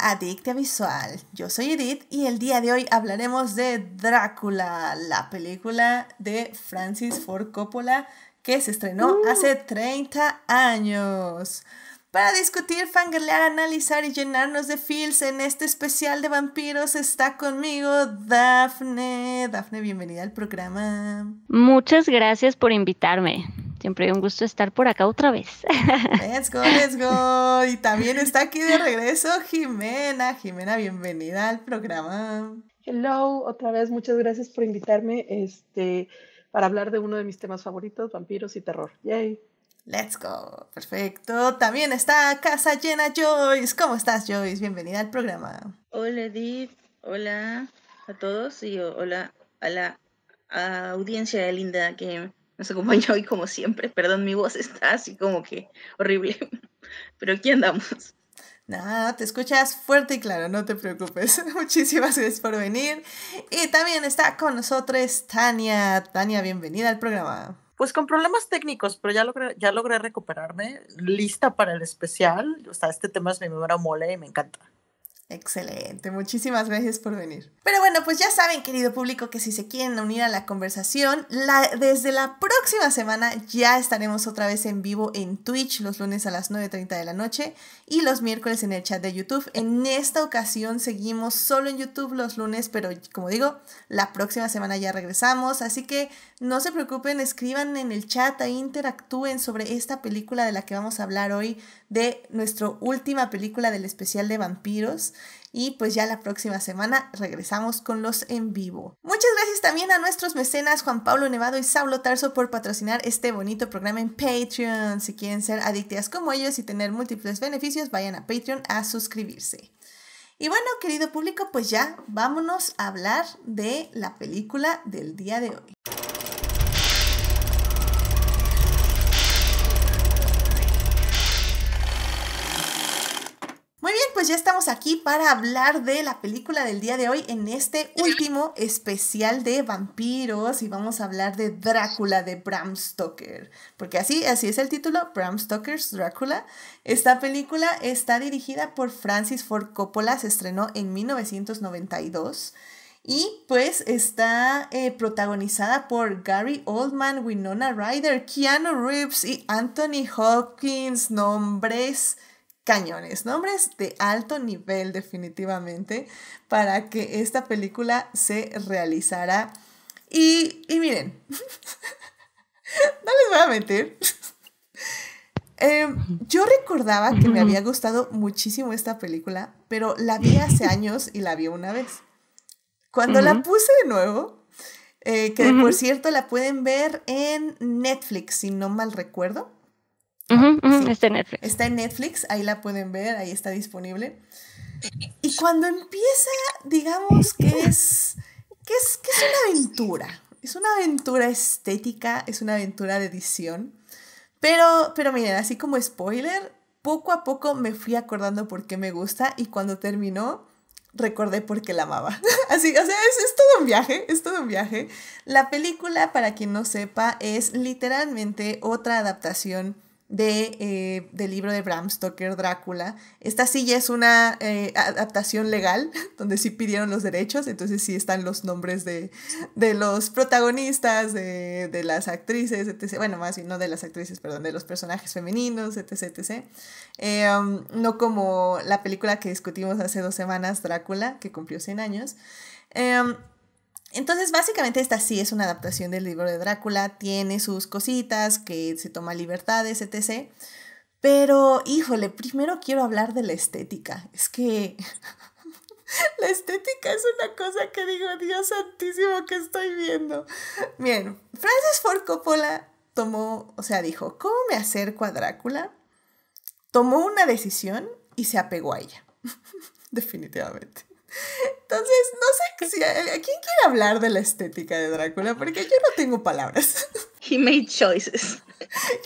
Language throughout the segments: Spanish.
Adicta Visual. Yo soy Edith y el día de hoy hablaremos de Drácula, la película de Francis Ford Coppola que se estrenó uh. hace 30 años para discutir, fangirlear, analizar y llenarnos de feels en este especial de vampiros. Está conmigo Dafne. Dafne, bienvenida al programa. Muchas gracias por invitarme. Siempre un gusto estar por acá otra vez. Let's go, let's go. Y también está aquí de regreso Jimena. Jimena, bienvenida al programa. Hello, otra vez muchas gracias por invitarme este, para hablar de uno de mis temas favoritos, vampiros y terror. Yay. Let's go. Perfecto. También está Casa Llena Joyce. ¿Cómo estás, Joyce? Bienvenida al programa. Hola, Edith. Hola a todos y hola a la audiencia linda que nos acompaña hoy como siempre. Perdón, mi voz está así como que horrible. Pero aquí andamos. Nada, te escuchas fuerte y claro, no te preocupes. Muchísimas gracias por venir. Y también está con nosotros Tania. Tania, bienvenida al programa pues con problemas técnicos, pero ya logré, ya logré recuperarme, lista para el especial. O sea, este tema es mi memoria mole y me encanta. Excelente, muchísimas gracias por venir. Pero bueno, pues ya saben, querido público, que si se quieren unir a la conversación, la, desde la próxima semana ya estaremos otra vez en vivo en Twitch los lunes a las 9.30 de la noche y los miércoles en el chat de YouTube. En esta ocasión seguimos solo en YouTube los lunes, pero como digo, la próxima semana ya regresamos, así que no se preocupen, escriban en el chat, interactúen sobre esta película de la que vamos a hablar hoy, de nuestra última película del especial de vampiros y pues ya la próxima semana regresamos con los en vivo. Muchas gracias también a nuestros mecenas Juan Pablo Nevado y Saulo Tarso por patrocinar este bonito programa en Patreon. Si quieren ser adictas como ellos y tener múltiples beneficios, vayan a Patreon a suscribirse. Y bueno, querido público, pues ya vámonos a hablar de la película del día de hoy. pues ya estamos aquí para hablar de la película del día de hoy en este último especial de vampiros y vamos a hablar de Drácula de Bram Stoker, porque así, así es el título, Bram Stoker's Drácula. Esta película está dirigida por Francis Ford Coppola, se estrenó en 1992. Y pues está eh, protagonizada por Gary Oldman, Winona Ryder, Keanu Reeves y Anthony Hopkins. Nombres cañones, nombres de alto nivel definitivamente para que esta película se realizara. Y, miren, no les voy a meter, eh, yo recordaba que me había gustado muchísimo esta película, pero la vi hace años y la vi una vez. Cuando la puse de nuevo, eh, que por cierto la pueden ver en Netflix, si no mal recuerdo. Está en Netflix. ahí la pueden ver, ahí está disponible. Y cuando empieza, digamos que es, que es, una aventura. Es una aventura estética, es una aventura de edición. Pero, pero miren, así como spoiler, poco a poco me fui acordando por qué me gusta y cuando terminó, recordé por qué la amaba. Así, o sea, es, todo un viaje, es todo un viaje. La película, para quien no sepa, es literalmente otra adaptación de, eh, del libro de Bram Stoker, Drácula. Esta sí ya es una eh, adaptación legal, donde sí pidieron los derechos, entonces sí están los nombres de, de los protagonistas, de, las actrices, etc. Bueno, más bien no de las actrices, perdón, de los personajes femeninos, etc. etc. Eh, um, no como la película que discutimos hace dos semanas, Drácula, que cumplió 100 años. Um, entonces, básicamente esta sí es una adaptación del libro de Drácula, tiene sus cositas, que se toma libertades, etc. Pero, híjole, primero quiero hablar de la estética. Es que la estética es una cosa que digo, Dios santísimo, que estoy viendo. Bien, Francis Ford Coppola tomó, o sea, dijo, ¿cómo me acerco a Drácula? Tomó una decisión y se apegó a ella, definitivamente. Entonces, no sé quién quiere hablar de la estética de Drácula, porque yo no tengo palabras. He made choices.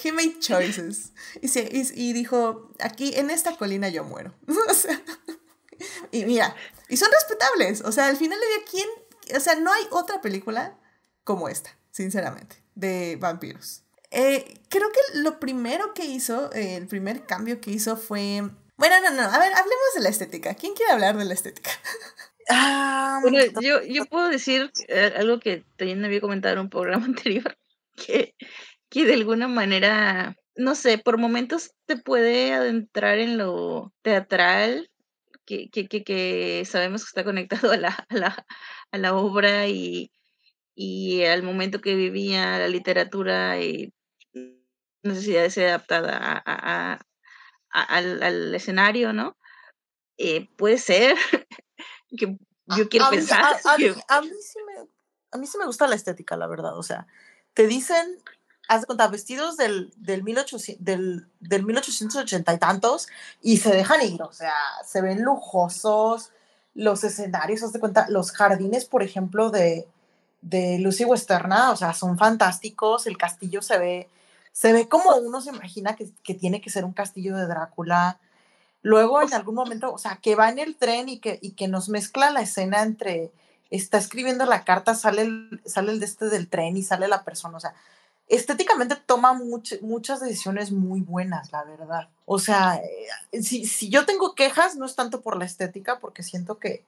He made choices. Y, y, dijo, aquí en esta colina yo muero. y mira, y son respetables. O sea, al final le dio quién, o sea, no hay otra película como esta, sinceramente, de vampiros. Eh, creo que lo primero que hizo, eh, el primer cambio que hizo fue... Bueno, no, no, a ver, hablemos de la estética. ¿Quién quiere hablar de la estética? Ah, yo, yo puedo decir eh, algo que también había comentado en un programa anterior, que, que de alguna manera, no sé, por momentos te puede adentrar en lo teatral, que, que, sabemos que está conectado a la, a la, obra y, y al momento que vivía la literatura y eh, necesidad de ser adaptada a, al, escenario, ¿no? Eh, puede ser, que yo quiero a pensar. Mí, a, mí sí me, a mí sí me gusta la estética, la verdad. O sea, te dicen, haz de cuenta, vestidos del, del, 1800, del, del 1880 y tantos y se dejan ir. O sea, se ven lujosos los escenarios, haz de cuenta, los jardines, por ejemplo, de, de Lucy Westerna, o sea, son fantásticos, el castillo se ve, se ve como uno se imagina que, que tiene que ser un castillo de Drácula, Luego en algún momento, o sea, que va en el tren y que, y que nos mezcla la escena entre, está escribiendo la carta, sale el, sale de este del tren y sale la persona, o sea, estéticamente toma muchas decisiones muy buenas, la verdad. O sea, eh, si, yo tengo quejas, no es tanto por la estética, porque siento que,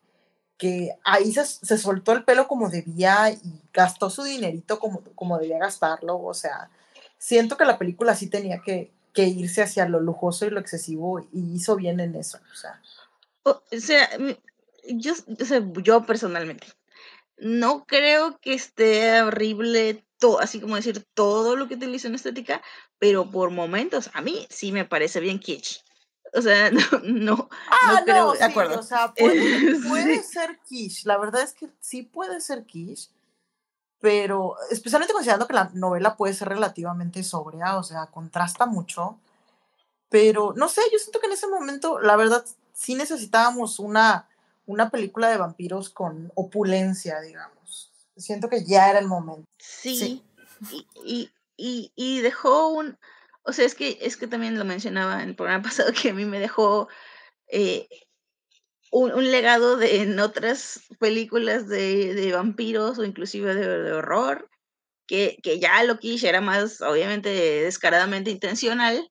que ahí se, soltó el pelo como debía y gastó su dinerito como, como debía gastarlo, o sea, siento que la película sí tenía que, que irse hacia lo lujoso y lo excesivo y hizo bien en eso. O sea, o sea yo, yo personalmente no creo que esté horrible, todo, así como decir todo lo que utilizo en estética, pero por momentos a mí sí me parece bien kitsch. O sea, ah, no, no, creo. de acuerdo. O sea, puede, ser quiche. La verdad es que sí puede ser quiche pero especialmente considerando que la novela puede ser relativamente sobria, o sea, contrasta mucho, pero no sé, yo siento que en ese momento, la verdad, sí necesitábamos una, una película de vampiros con opulencia, digamos. Siento que ya era el momento. Sí, Y, y, dejó un, o sea, es que, es que también lo mencionaba en el programa pasado que a mí me dejó eh, un, legado de, en otras películas de, vampiros o inclusive de, horror, que, que ya Lokish era más, obviamente, descaradamente intencional.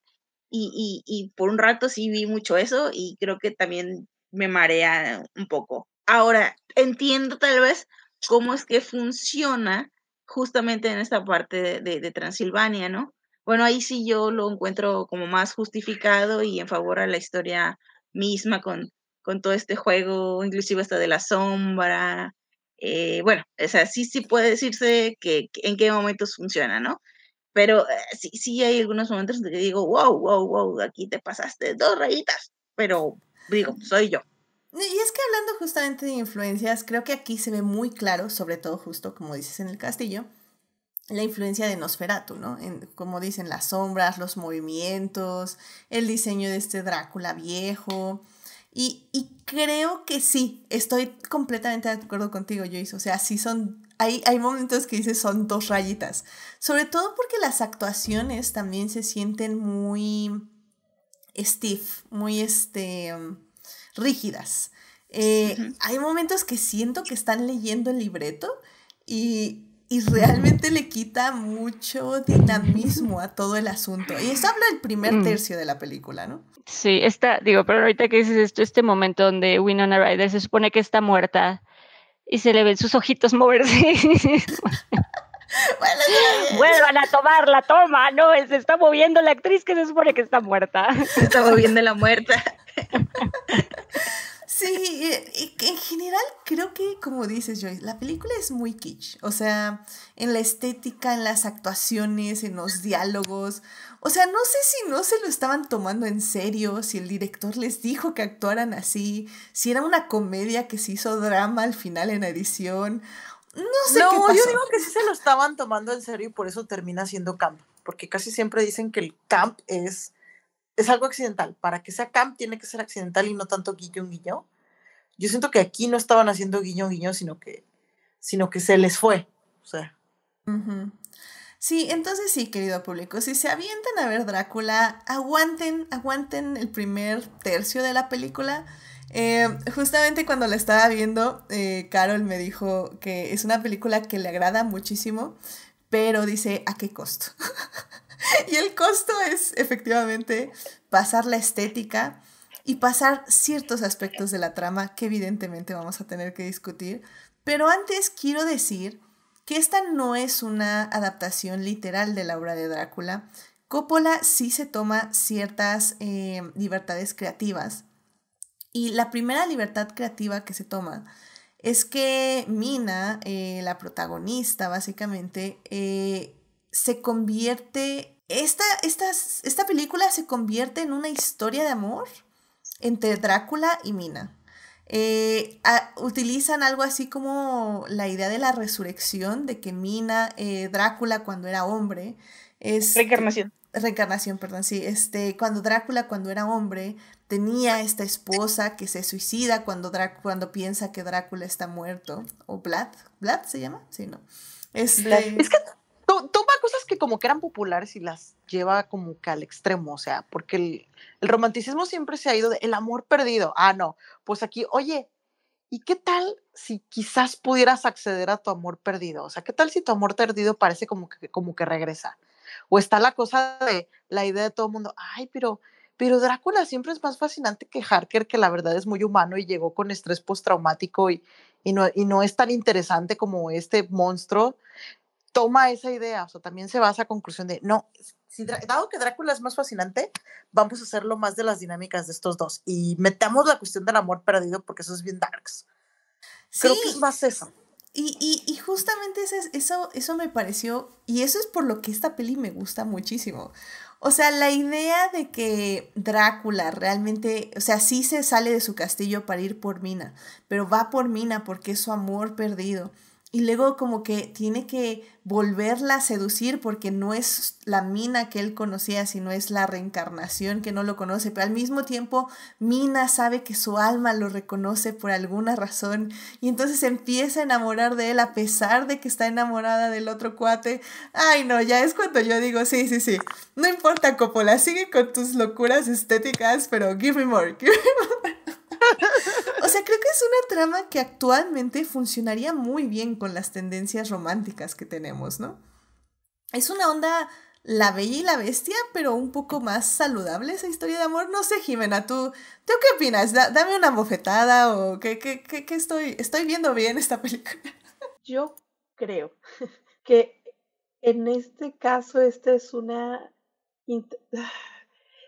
Y, por un rato sí vi mucho eso y creo que también me marea un poco. Ahora, entiendo tal vez cómo es que funciona justamente en esta parte de, Transilvania, ¿no? Bueno, ahí sí yo lo encuentro como más justificado y en favor a la historia misma con, con todo este juego, inclusive hasta de la sombra. Eh, bueno, o sea, sí, sí puede decirse que, en qué momentos funciona, ¿no? Pero eh, sí, sí hay algunos momentos en que digo, wow, wow, wow, aquí te pasaste dos rayitas, pero digo, soy yo. Y es que hablando justamente de influencias, creo que aquí se ve muy claro, sobre todo justo como dices en el castillo, la influencia de Nosferatu, ¿no? En, como dicen, las sombras, los movimientos, el diseño de este Drácula viejo, y, creo que sí, estoy completamente de acuerdo contigo, Joyce. O sea, sí son, hay, hay momentos que dices son dos rayitas. Sobre todo porque las actuaciones también se sienten muy stiff, muy este, um, rígidas. Eh, hay momentos que siento que están leyendo el libreto y, y realmente le quita mucho dinamismo a todo el asunto. Y eso habla del primer mm. tercio de la película, ¿no? Sí, está, digo, pero ahorita que dices esto, este momento donde Winona Ryder se supone que está muerta y se le ven sus ojitos moverse. Vuelvan a tomar la toma, no, se está moviendo la actriz que se supone que está muerta. Se está moviendo la muerta. Sí, en general creo que, como dices Joyce, la película es muy kitsch. O sea, en la estética, en las actuaciones, en los diálogos. O sea, no sé si no se lo estaban tomando en serio, si el director les dijo que actuaran así, si era una comedia que se hizo drama al final en edición. No sé qué pasó. yo digo que sí se lo estaban tomando en serio y por eso termina siendo camp, porque casi siempre dicen que el camp es es algo accidental. Para que sea camp tiene que ser accidental y no tanto y yo yo siento que aquí no estaban haciendo guiño guiño, sino que, sino que se les fue. sea. Sí, entonces sí, querido público, si se avientan a ver Drácula, aguanten, aguanten el primer tercio de la película. Eh, justamente cuando la estaba viendo, eh, Carol me dijo que es una película que le agrada muchísimo, pero dice, ¿a qué costo? y el costo es efectivamente pasar la estética, y pasar ciertos aspectos de la trama que evidentemente vamos a tener que discutir. Pero antes quiero decir que esta no es una adaptación literal de la obra de Drácula. Coppola sí se toma ciertas eh, libertades creativas. Y la primera libertad creativa que se toma es que Mina, eh, la protagonista básicamente, eh, se convierte... Esta, esta película se convierte en una historia de amor entre Drácula y Mina. Eh, utilizan algo así como la idea de la resurrección, de que Mina, eh, Drácula cuando era hombre, es... Este, Reencarnación. Reencarnación, perdón, sí. Este, cuando Drácula cuando era hombre tenía esta esposa que se suicida cuando, cuando piensa que Drácula está muerto, o Vlad, Vlad se llama, sí, ¿no? Este es que toma cosas que como que eran populares y las lleva como que al extremo, o sea, porque el, romanticismo siempre se ha ido de el amor perdido. Ah, no, pues aquí, oye, ¿y qué tal si quizás pudieras acceder a tu amor perdido? O sea, ¿qué tal si tu amor perdido parece como que, como que regresa? O está la cosa de la idea de todo el mundo, ay, pero, pero Drácula siempre es más fascinante que Harker, que la verdad es muy humano y llegó con estrés postraumático y, y, no, y no es tan interesante como este monstruo toma esa idea, o sea, también se va a esa conclusión de, no, si, dado que Drácula es más fascinante, vamos a hacerlo más de las dinámicas de estos dos y metamos la cuestión del amor perdido porque eso es bien darks. Creo que es más eso. Y, y, y justamente eso, eso me pareció, y eso es por lo que esta peli me gusta muchísimo. O sea, la idea de que Drácula realmente, o sea, sí se sale de su castillo para ir por Mina, pero va por Mina porque es su amor perdido y luego como que tiene que volverla a seducir porque no es la mina que él conocía, sino es la reencarnación que no lo conoce, pero al mismo tiempo Mina sabe que su alma lo reconoce por alguna razón y entonces empieza a enamorar de él a pesar de que está enamorada del otro cuate. Ay, no, ya es cuando yo digo, sí, sí, sí, no importa Coppola, sigue con tus locuras estéticas, pero give me more, give me more o sea, creo que es una trama que actualmente funcionaría muy bien con las tendencias románticas que tenemos, ¿no? Es una onda la Bella y la Bestia, pero un poco más saludable esa historia de amor. No sé, Jimena, ¿tú, ¿tú qué opinas? ¿Dame una bofetada o qué, qué, qué, estoy, estoy viendo bien esta película? Yo creo que en este caso esta es una...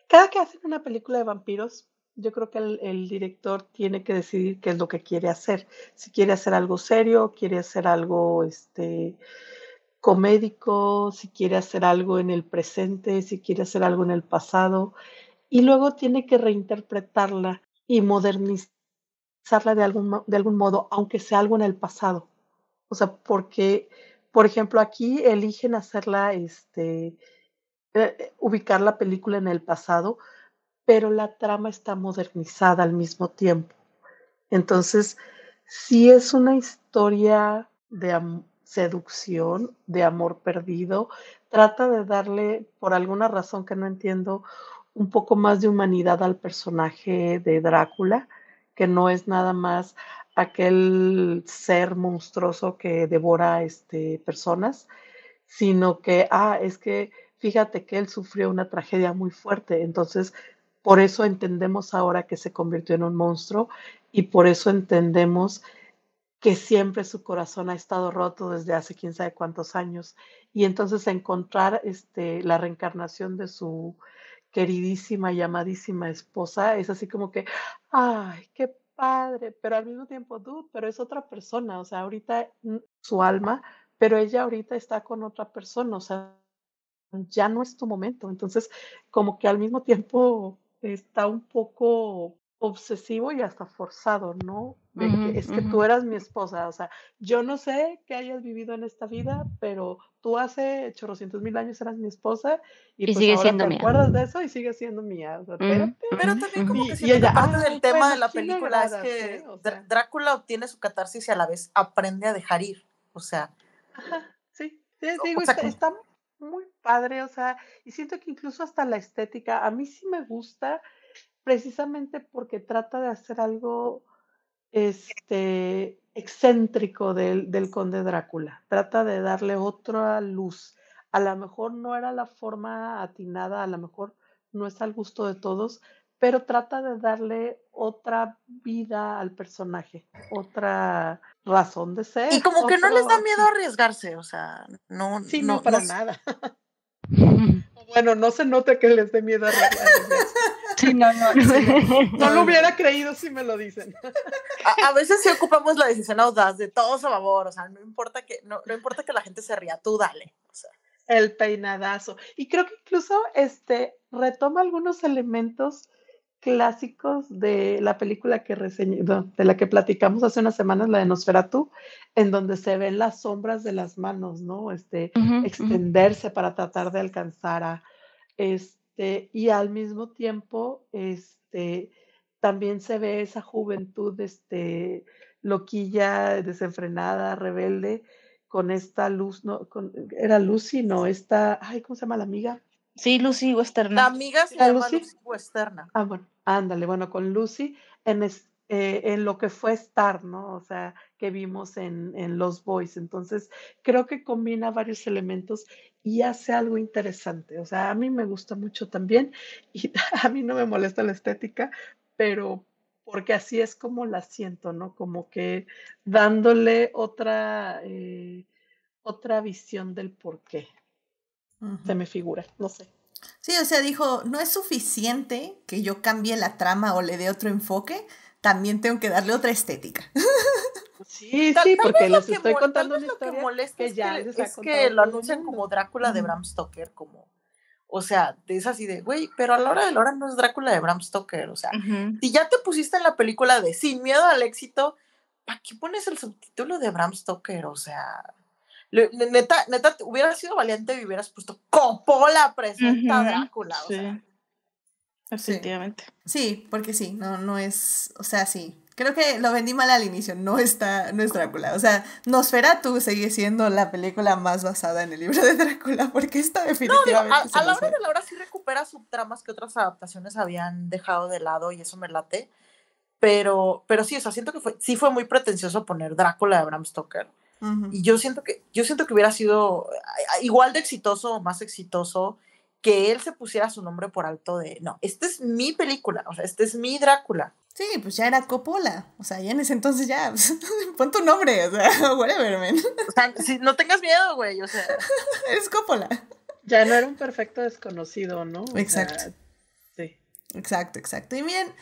Cada que hacen una película de vampiros, yo creo que el, director tiene que decidir qué es lo que quiere hacer. Si quiere hacer algo serio, quiere hacer algo este, comédico, si quiere hacer algo en el presente, si quiere hacer algo en el pasado. Y luego tiene que reinterpretarla y modernizarla de algún, de algún modo, aunque sea algo en el pasado. O sea, porque, por ejemplo, aquí eligen hacerla, este, eh, ubicar la película en el pasado, pero la trama está modernizada al mismo tiempo. Entonces, si es una historia de seducción, de amor perdido, trata de darle, por alguna razón que no entiendo, un poco más de humanidad al personaje de Drácula, que no es nada más aquel ser monstruoso que devora este, personas, sino que, ah, es que fíjate que él sufrió una tragedia muy fuerte, entonces por eso entendemos ahora que se convirtió en un monstruo y por eso entendemos que siempre su corazón ha estado roto desde hace quién sabe cuántos años. Y entonces encontrar este, la reencarnación de su queridísima y amadísima esposa es así como que, ay, qué padre, pero al mismo tiempo tú, pero es otra persona, o sea, ahorita mm, su alma, pero ella ahorita está con otra persona, o sea, ya no es tu momento. Entonces, como que al mismo tiempo está un poco obsesivo y hasta forzado, ¿no? es que tú eras mi esposa, o sea, yo no sé qué hayas vivido en esta vida, pero tú hace 800 mil años eras mi esposa y, pues, sigue ahora siendo te acuerdas de eso y sigue siendo mía. pero, también como que si parte del tema de la película es eh? que Drácula obtiene su catarsis y a la vez aprende a dejar ir, o sea, sí, digo, está, está muy padre, o sea, y siento que incluso hasta la estética, a mí sí me gusta, precisamente porque trata de hacer algo este, excéntrico del, del conde Drácula, trata de darle otra luz. A lo mejor no era la forma atinada, a lo mejor no es al gusto de todos, pero trata de darle otra vida al personaje, otra razón de ser. Y como que no les da miedo arriesgarse, o sea, no. Sí, no, para nada. Bueno, no se note que les dé miedo Sí, no, no. lo hubiera creído si me lo dicen. A, veces sí ocupamos la decisión audaz de todos a favor, o sea, no importa que, no, no importa que la gente se ría, tú dale. El peinadazo. Y creo que incluso este retoma algunos elementos clásicos de la película que reseñé, de la que platicamos hace unas semanas, la de Nosferatu, en donde se ven las sombras de las manos, ¿no? Este, extenderse para tratar de alcanzar a, este, y al mismo tiempo, este, también se ve esa juventud, este, loquilla, desenfrenada, rebelde, con esta luz, no, con, era Lucy, no, esta, ay, ¿cómo se llama la amiga? Sí, Lucy Westerna. La amiga se llama Lucy? Lucy Westerna. Ah, bueno. Ándale, bueno, con Lucy en, eh, en lo que fue Star, ¿no? O sea, que vimos en, Los Boys. Entonces, creo que combina varios elementos y hace algo interesante. O sea, a mí me gusta mucho también y a mí no me molesta la estética, pero porque así es como la siento, ¿no? Como que dándole otra, eh, otra visión del por qué. Se me figura, no sé. Sí, o sea, dijo, no es suficiente que yo cambie la trama o le dé otro enfoque, también tengo que darle otra estética. Sí, sí, porque les estoy contando una historia que, ya es que, lo anuncian como Drácula de Bram Stoker, como, o sea, es así de, güey, pero a la hora de la hora no es Drácula de Bram Stoker, o sea, si ya te pusiste en la película de Sin miedo al éxito, ¿para qué pones el subtítulo de Bram Stoker? O sea, Neta, neta, sido valiente y hubieras puesto Coppola presenta Drácula. Sí. Efectivamente. Sí. porque sí, no, no es, o sea, sí. Creo que lo vendí mal al inicio, no está, no es Drácula. O sea, Nosferatu sigue siendo la película más basada en el libro de Drácula, porque está definitivamente. a, la hora de la hora sí recupera subtramas que otras adaptaciones habían dejado de lado y eso me late. Pero, pero sí, o sea, siento que fue, sí fue muy pretencioso poner Drácula de Bram Stoker y yo siento que, yo siento que hubiera sido igual de exitoso o más exitoso que él se pusiera su nombre por alto de, no, esta es mi película, o sea, este es mi Drácula. Sí, pues ya era Coppola, o sea, ya en ese entonces ya, pues, pon tu nombre, o sea, whatever, man. O sea, no tengas miedo, güey, o sea. es Coppola. Ya no era un perfecto desconocido, ¿no? exacto. sí. Exacto, exacto. Y miren,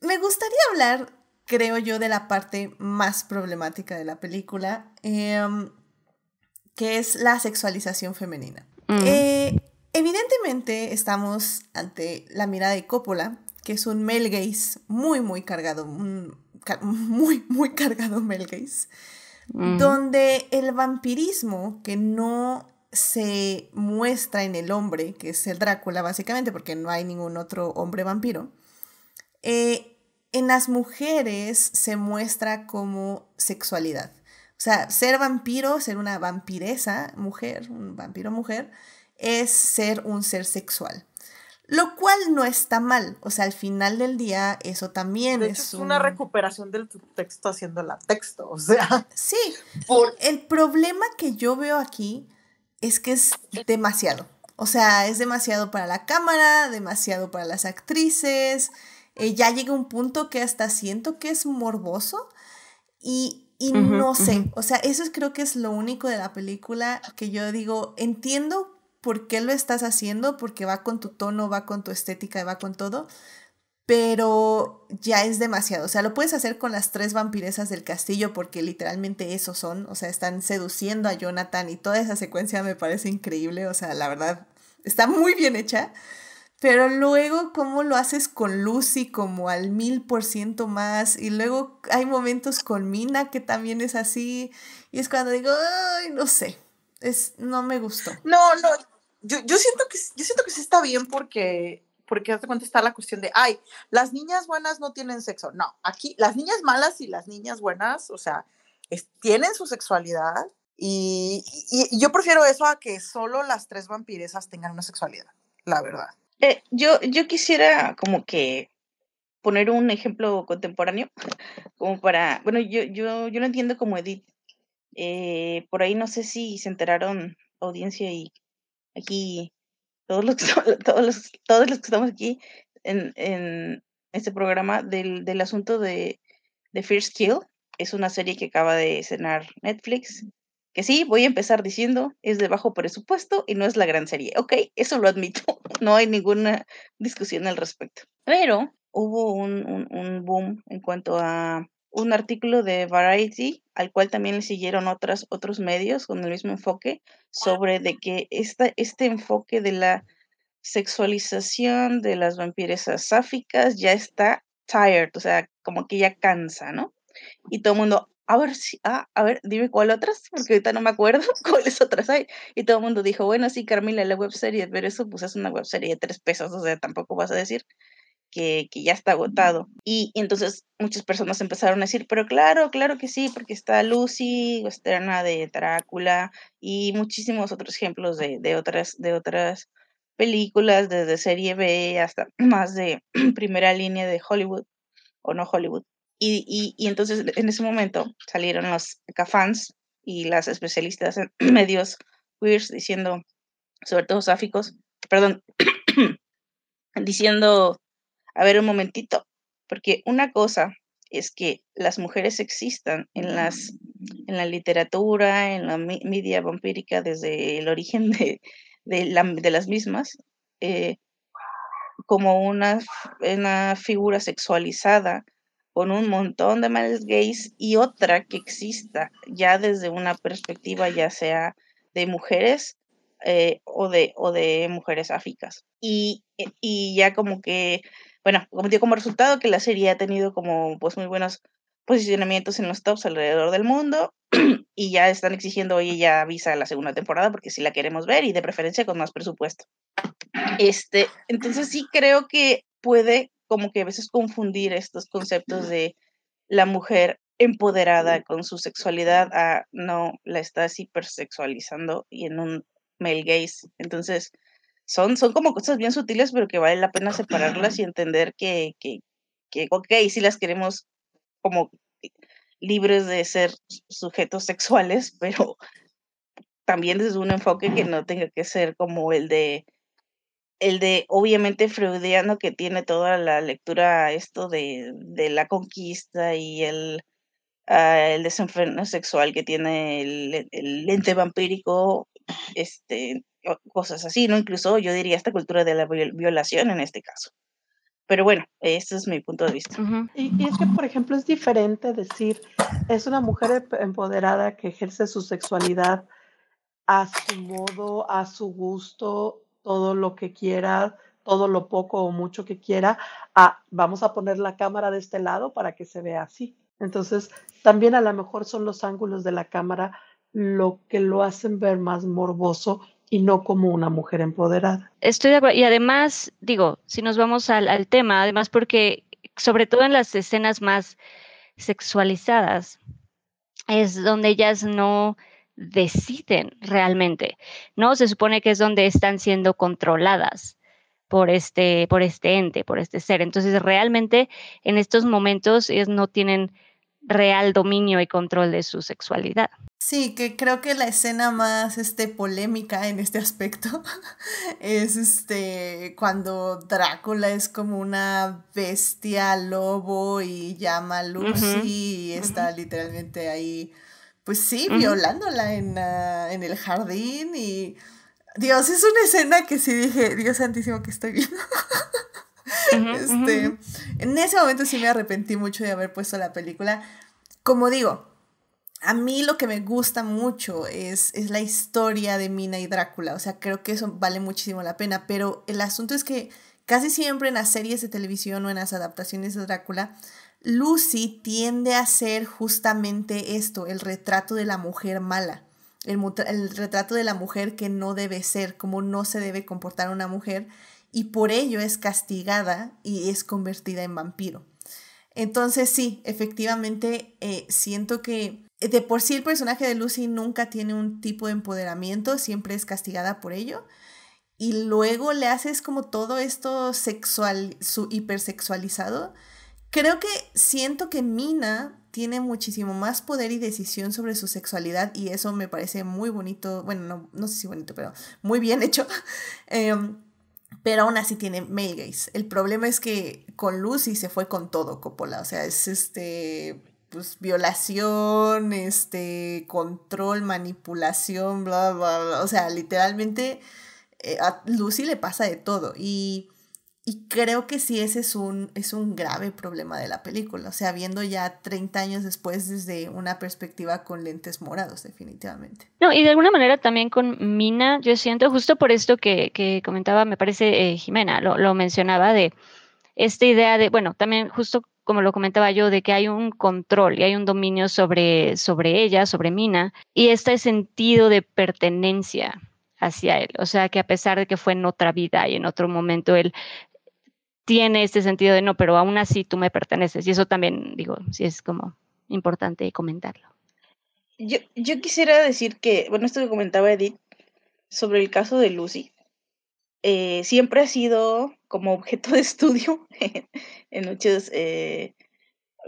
me gustaría hablar creo yo, de la parte más problemática de la película, em, que es la sexualización femenina. Eh, evidentemente estamos ante la mirada de Coppola, que es un male gaze muy, muy cargado, muy, muy cargado male gaze, donde el vampirismo que no se muestra en el hombre, que es el Drácula básicamente, porque no hay ningún otro hombre vampiro, eh, en las mujeres se muestra como sexualidad. O sea, ser vampiro, ser una vampiresa, mujer, un vampiro mujer, es ser un ser sexual. Lo cual no está mal. O sea, al final del día, eso también de hecho, es, una recuperación del texto haciendo la texto. O sea. Sí. El problema que yo veo aquí es que es demasiado. O sea, es demasiado para la cámara, demasiado para las actrices. Eh, ya llega un punto que hasta siento que es morboso y, y no sé, o sea, eso creo que es lo único de la película que yo digo, entiendo por qué lo estás haciendo, porque va con tu tono, va con tu estética, va con todo, pero ya es demasiado. O sea, lo puedes hacer con las tres vampiresas del castillo porque literalmente esos son, o sea, están seduciendo a Jonathan y toda esa secuencia me parece increíble, o sea, la verdad, está muy bien hecha. Pero luego, ¿cómo lo haces con Lucy como al mil por ciento más? Y luego hay momentos con Mina que también es así. Y es cuando digo, ay, no sé, es, no me gustó. No, no, yo, siento que, siento que sí está bien porque, porque hazte cuenta está la cuestión de, ay, las niñas buenas no tienen sexo. No, aquí las niñas malas y las niñas buenas, o sea, tienen su sexualidad. Y, y yo prefiero eso a que solo las tres vampiresas tengan una sexualidad, la verdad. Eh, yo, yo quisiera como que poner un ejemplo contemporáneo, como para, bueno, yo, yo, yo lo entiendo como Edith. Eh, por ahí no sé si se enteraron audiencia y aquí todos los, todos los, todos los que estamos aquí en, en este programa del, del asunto de, de First Kill. Es una serie que acaba de cenar Netflix que sí, voy a empezar diciendo, es de bajo presupuesto y no es la gran serie. Ok, eso lo admito, no hay ninguna discusión al respecto. Pero hubo un, un, boom en cuanto a un artículo de Variety, al cual también le siguieron otras, otros medios con el mismo enfoque, sobre de que esta, este enfoque de la sexualización de las vampires sáficas ya está tired, o sea, como que ya cansa, ¿no? Y todo el mundo, a ver, si, ah, a ver, dime cuál otras, porque ahorita no me acuerdo cuáles otras hay. Y todo el mundo dijo, bueno, sí, Carmila, la webserie, pero eso pues es una webserie de tres pesos, o sea, tampoco vas a decir que, ya está agotado. Y, entonces muchas personas empezaron a decir, pero claro, claro que sí, porque está Lucy, de Drácula y muchísimos otros ejemplos de, otras, de otras películas, desde serie B hasta más de primera línea de Hollywood, o no Hollywood. Y, entonces en ese momento salieron los cafans y las especialistas en medios queers diciendo, sobre todo sáficos, perdón, diciendo, a ver un momentito, porque una cosa es que las mujeres existan en, las, en la literatura, en la media vampírica desde el origen de, las mismas, eh, como una, una figura sexualizada con un montón de males gays y otra que exista ya desde una perspectiva ya sea de mujeres eh, o, de, o de mujeres áficas. Y, ya como que, bueno, como dio como resultado que la serie ha tenido como pues muy buenos posicionamientos en los tops alrededor del mundo y ya están exigiendo, hoy ya visa la segunda temporada porque si sí la queremos ver y de preferencia con más presupuesto. Este, entonces sí creo que puede como que a veces confundir estos conceptos de la mujer empoderada con su sexualidad a no, la estás hipersexualizando y en un male gaze. Entonces, son, son como cosas bien sutiles, pero que vale la pena separarlas y entender que, que ok, si las queremos como libres de ser sujetos sexuales, pero también desde un enfoque que no tenga que ser como el de el de obviamente freudiano que tiene toda la lectura esto de, la conquista y el, ah, el desenfreno sexual que tiene el, e, lente vampírico, este, cosas así, ¿no? Incluso yo diría esta cultura de la violación en este caso. Pero bueno, ese es mi punto de vista. y, y, es que, por ejemplo, es diferente decir, es una mujer empoderada que ejerce su sexualidad a su modo, a su gusto, todo lo que quiera, todo lo poco o mucho que quiera, ah, vamos a poner la cámara de este lado para que se vea así. Entonces, también a lo mejor son los ángulos de la cámara lo que lo hacen ver más morboso y no como una mujer empoderada. Estoy de acuerdo. Y además, digo, si nos vamos al, al tema, además porque sobre todo en las escenas más sexualizadas, es donde ellas no deciden realmente, ¿no? Se supone que es donde están siendo controladas por este, por este ente, por este ser. Entonces, realmente en estos momentos ellos no tienen real dominio y control de su sexualidad. Sí, que creo que la escena más este, polémica en este aspecto es este cuando Drácula es como una bestia lobo y llama a Lucy y está literalmente ahí pues sí, violándola en, en, el jardín y... Dios, es una escena que sí dije, Dios santísimo que estoy viendo. este, En ese momento sí me arrepentí mucho de haber puesto la película. Como digo, a mí lo que me gusta mucho es, es la historia de Mina y Drácula. O sea, creo que eso vale muchísimo la pena. Pero el asunto es que casi siempre en las series de televisión o en las adaptaciones de Drácula, Lucy tiende a ser justamente esto, el retrato de la mujer mala, el, retrato de la mujer que no debe ser, como no se debe comportar una mujer, y por ello es castigada y es convertida en vampiro. Entonces sí, efectivamente, eh, siento que eh, de por sí el personaje de Lucy nunca tiene un tipo de empoderamiento, siempre es castigada por ello. Y luego le haces como todo esto sexual, su hipersexualizado, Creo que siento que Mina tiene muchísimo más poder y decisión sobre su sexualidad y eso me parece muy bonito, bueno, no, sé si bonito, pero muy bien hecho. Em, pero aún así tiene male gaze. El problema es que con Lucy se fue con todo Coppola, o sea, es este, pues violación, este, control, manipulación, bla, bla, bla. O sea, literalmente eh, a Lucy le pasa de todo y y creo que sí, ese es un, es un grave problema de la película. O sea, viendo ya 30 años después desde una perspectiva con lentes morados, definitivamente. No, y de alguna manera también con Mina, yo siento, justo por esto que, comentaba, me parece eh, Jimena, lo, mencionaba, de esta idea de, bueno, también justo como lo comentaba yo, de que hay un control y hay un dominio sobre, sobre ella, sobre Mina, y este sentido de pertenencia hacia él. O sea, que a pesar de que fue en otra vida y en otro momento, él tiene este sentido de no, pero aún así tú me perteneces. Y eso también, digo, sí es como importante comentarlo. Yo, quisiera decir que, bueno, esto que comentaba Edith sobre el caso de Lucy, eh, siempre ha sido como objeto de estudio en muchas, eh,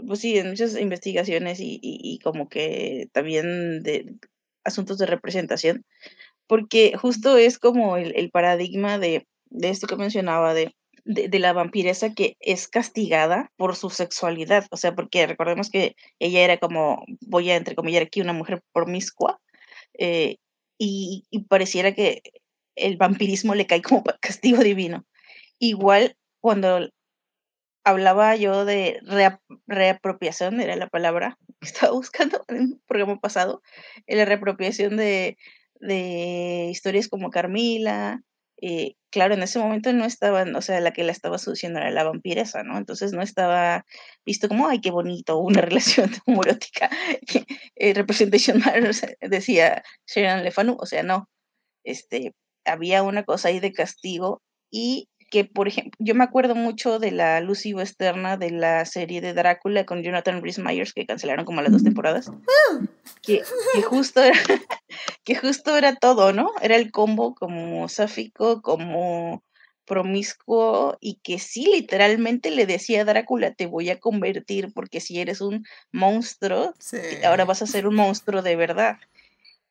pues sí, en muchas investigaciones y, como que también de asuntos de representación, porque justo es como el, paradigma de, de esto que mencionaba, de de, de, la vampiresa que es castigada por su sexualidad. O sea, porque recordemos que ella era como, voy a entrecomillar aquí, una mujer promiscua. Eh, y, y, pareciera que el vampirismo le cae como castigo divino. Igual cuando hablaba yo de reapropiación, era la palabra que estaba buscando en un programa pasado, eh, la reapropiación de, de historias como Carmila, eh, claro, en ese momento no estaban, o sea, la que la estaba sucediendo era la vampiresa, ¿no? Entonces no estaba visto como, ay, qué bonito, una relación humorótica eh, Representation Matters, eh, decía Sharon Lefanu, o sea, no. Este, había una cosa ahí de castigo y que, por ejemplo, yo me acuerdo mucho de la Lucy externa de la serie de Drácula con Jonathan Rhys Myers, que cancelaron como las dos mm. temporadas, ah. que, que justo era, que justo era todo, ¿no? Era el combo como sáfico, como promiscuo y que sí literalmente le decía a Drácula, te voy a convertir porque si eres un monstruo, ahora vas a ser un monstruo de verdad.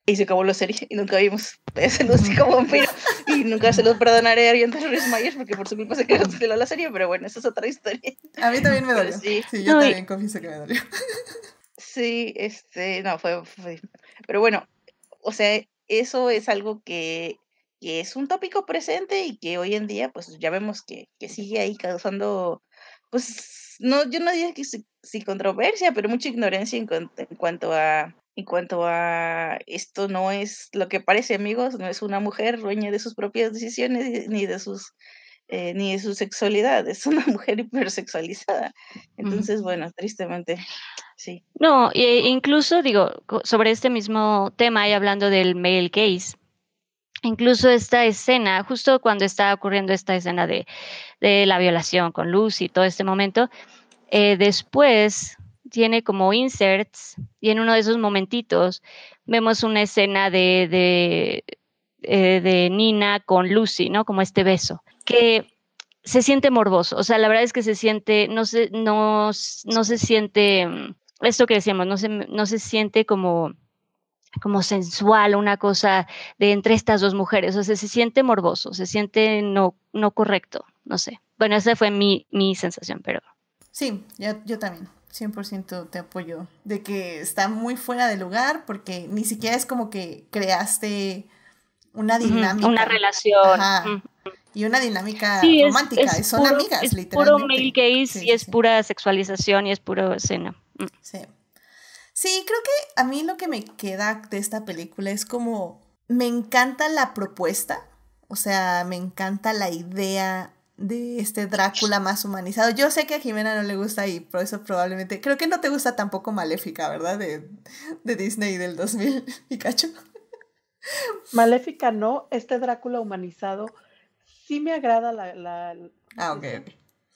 Y se acabó la serie y nunca vimos ese Lucico vampiro y nunca se los perdonaré a Ruiz Myers porque por su culpa se canceló la serie, pero bueno, esa es otra historia. A mí también me dolió. Sí. yo también confieso que me dolió. Sí, este, no, fue... Pero bueno, o sea, eso es algo que, que, es un tópico presente y que hoy en día, pues ya vemos que, que sigue ahí causando, pues, no, yo no diría que si, controversia, pero mucha ignorancia en, en, cuanto a en cuanto a esto no es lo que parece, amigos, no es una mujer dueña de sus propias decisiones ni de sus eh, ni de su sexualidad, es una mujer hipersexualizada. Entonces, bueno, tristemente, sí. No, e incluso digo, sobre este mismo tema y hablando del male case, incluso esta escena, justo cuando está ocurriendo esta escena de, la violación con Lucy todo este momento, eh, después tiene como inserts y en uno de esos momentitos vemos una escena de, de, eh, de Nina con Lucy, ¿no? Como este beso que se siente morboso, o sea, la verdad es que se siente, no se, no, no se siente, mm, esto que decíamos, no se, no se siente como como sensual, una cosa de entre estas dos mujeres. O sea, se siente morboso, se siente no, no correcto, no sé. Bueno, esa fue mi, mi sensación, pero... Sí, yo, yo también, 100% te apoyo, de que está muy fuera de lugar porque ni siquiera es como que creaste una dinámica. Una relación y una dinámica romántica. Son amigas, amigas, es Puro male gaze y es pura sexualización y es puro escena. Mm. Sí. Sí, creo que a mí lo que me queda de esta película es como me encanta la propuesta, o sea, me encanta la idea de este Drácula más humanizado. Yo sé que a Jimena no le gusta y por eso probablemente, creo que no te gusta tampoco Maléfica, ¿verdad? De, de Disney del 2000, Pikachu. Maléfica no, este Drácula humanizado sí me agrada la... Ah,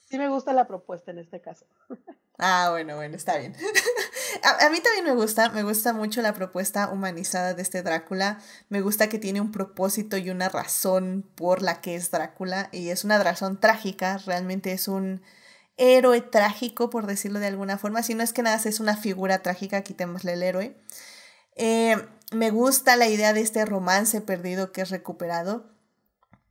sí me gusta la propuesta en este caso. Ah, bueno, bueno, está bien. A, mí también me gusta, me gusta mucho la propuesta humanizada de este Drácula. Me gusta que tiene un propósito y una razón por la que es Drácula. Y es una razón trágica, realmente es un héroe trágico, por decirlo de alguna forma. Si no es que nada, es una figura trágica, quitémosle el héroe. Eh, me gusta la idea de este romance perdido que es recuperado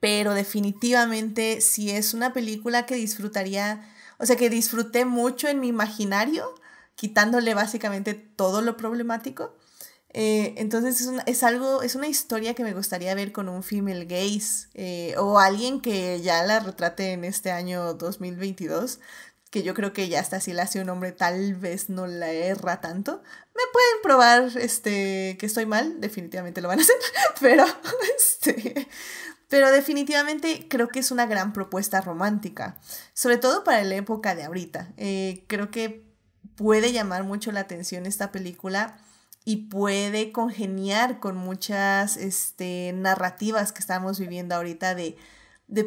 pero definitivamente si es una película que disfrutaría, o sea, que disfruté mucho en mi imaginario, quitándole básicamente todo lo problemático. Eh, entonces es, una, algo, es una historia que me gustaría ver con un female gaze eh, o alguien que ya la retrate en este año 2022, que yo creo que ya hasta si la hace un hombre tal vez no la erra tanto. Me pueden probar este, que estoy mal, definitivamente lo van a hacer, pero este, pero definitivamente creo que es una gran propuesta romántica, sobre todo para la época de ahorita. Eh, creo que puede llamar mucho la atención esta película y puede congeniar con muchas este, narrativas que estamos viviendo ahorita de,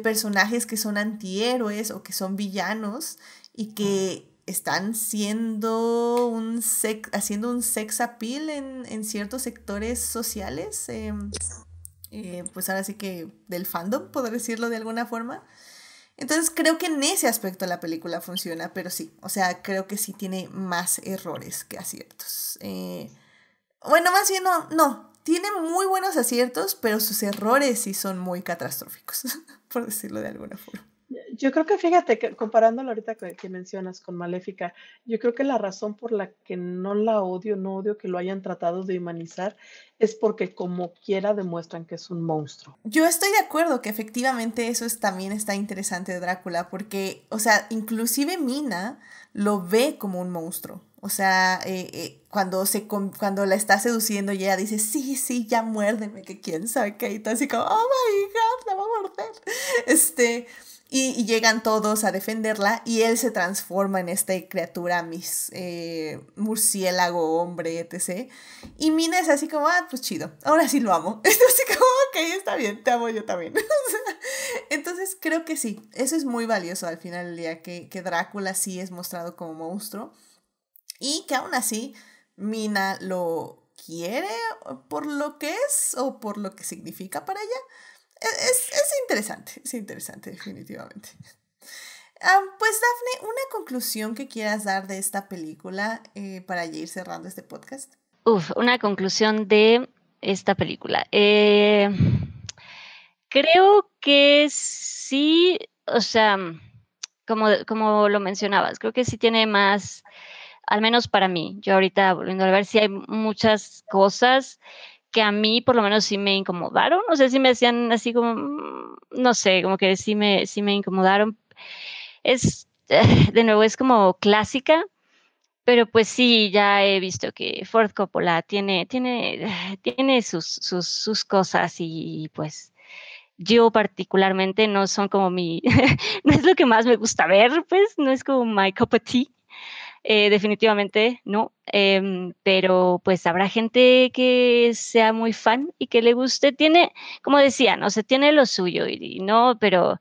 personajes que son antihéroes o que son villanos y que están siendo un haciendo un sex appeal en, ciertos sectores sociales. Em, eh, pues ahora sí que del fandom, podré decirlo de alguna forma. Entonces creo que en ese aspecto la película funciona, pero sí, o sea, creo que sí tiene más errores que aciertos. Eh, bueno, más bien no, no, tiene muy buenos aciertos, pero sus errores sí son muy catastróficos, por decirlo de alguna forma yo creo que fíjate, que comparándolo ahorita que, mencionas con Maléfica, yo creo que la razón por la que no la odio, no odio que lo hayan tratado de humanizar, es porque como quiera demuestran que es un monstruo. Yo estoy de acuerdo que efectivamente eso es, también está interesante de Drácula, porque, o sea, inclusive Mina lo ve como un monstruo. O sea, eh, eh, cuando, se, cuando la está seduciendo y ella dice, sí, sí, ya muérdeme, que quién sabe qué. Y todo así como, oh my god, la va a morder. Este, y, llegan todos a defenderla y él se transforma en esta criatura, mis eh, murciélago, hombre, etc. Y Mina es así como, ah, pues chido, ahora sí lo amo. Es así como, ok, está bien, te amo yo también. Entonces creo que sí, eso es muy valioso al final del día, que, que Drácula sí es mostrado como monstruo y que aún así Mina lo quiere por lo que es o por lo que significa para ella es, interesante, es interesante definitivamente. pues Daphne, una conclusión que quieras dar de esta película eh, para ir cerrando este podcast. Uf, una conclusión de esta película. Eh, creo que sí, o sea, como, como lo mencionabas, creo que sí tiene más, al menos para mí, yo ahorita volviendo a ver, si hay muchas cosas que a mí por lo menos sí me incomodaron, no sé si me hacían así como, mm, no sé, como que sí me, sí me incomodaron. Es, de nuevo, es como clásica, pero pues sí, ya he visto que Ford Coppola tiene, tiene, tiene sus, sus, sus cosas y pues yo particularmente no son como mi, no es lo que más me gusta ver, pues no es como my cup of tea, eh, definitivamente no, em, pero pues habrá gente que sea muy fan y que le guste, tiene, como decía, no se tiene lo suyo y, no, pero,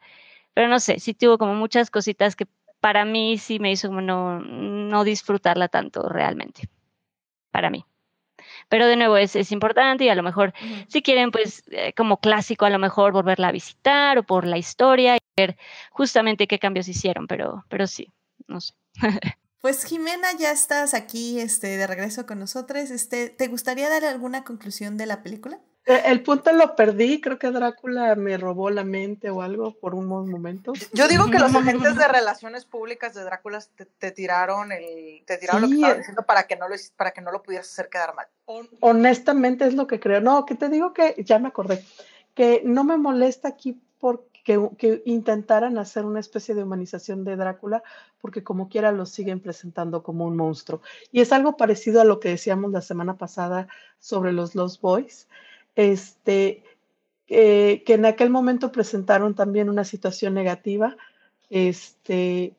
pero no sé, sí tuvo como muchas cositas que para mí sí me hizo no, no disfrutarla tanto realmente, para mí pero de nuevo es, importante y a lo mejor si quieren pues eh, como clásico a lo mejor volverla a visitar o por la historia y ver justamente qué cambios hicieron, pero, pero sí, no sé. Pues Jimena, ya estás aquí este, de regreso con nosotros. Este, ¿Te gustaría dar alguna conclusión de la película? Eh, el punto lo perdí, creo que Drácula me robó la mente o algo por unos momentos. Yo digo que los agentes de relaciones públicas de Drácula te, tiraron el, te tiraron lo que eh. diciendo para que no lo para que no lo pudieras hacer quedar mal. Honestamente es lo que creo. No, que te digo que ya me acordé que no me molesta aquí porque que, intentaran hacer una especie de humanización de Drácula, porque como quiera lo siguen presentando como un monstruo. Y es algo parecido a lo que decíamos la semana pasada sobre los Lost Boys, este, que en aquel momento presentaron también una situación negativa, este,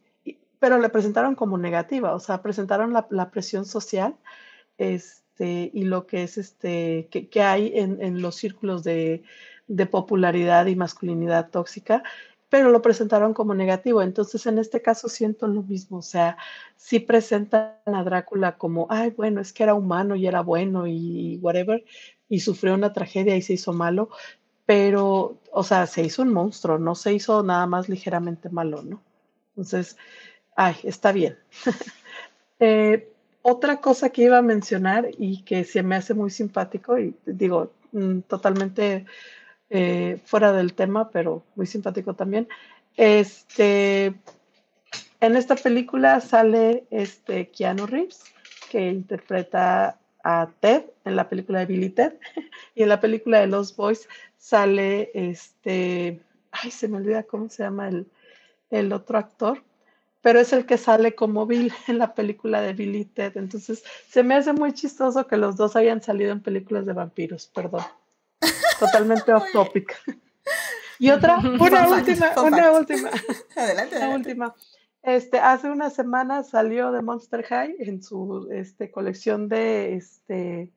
pero la presentaron como negativa, o sea, presentaron la, presión social este, y lo que es este, que, hay en los círculos de de popularidad y masculinidad tóxica, pero lo presentaron como negativo. Entonces, en este caso siento lo mismo, o sea, sí presentan a Drácula como, ay, bueno, es que era humano y era bueno y whatever, y sufrió una tragedia y se hizo malo, pero, o sea, se hizo un monstruo, no se hizo nada más ligeramente malo, ¿no? Entonces, ay, está bien. Eh, otra cosa que iba a mencionar y que se me hace muy simpático y digo, mm, totalmente eh, fuera del tema, pero muy simpático también. Este, en esta película sale este Keanu Reeves, que interpreta a Ted en la película de Billy Ted, y en la película de Los Boys sale este, ay, se me olvida cómo se llama el, el otro actor, pero es el que sale como Bill en la película de Billy Ted. Entonces, se me hace muy chistoso que los dos hayan salido en películas de vampiros, perdón totalmente off Y otra, una última, una última. Adelante. Una última. Este, hace una semana salió de Monster High en su este, colección de, este,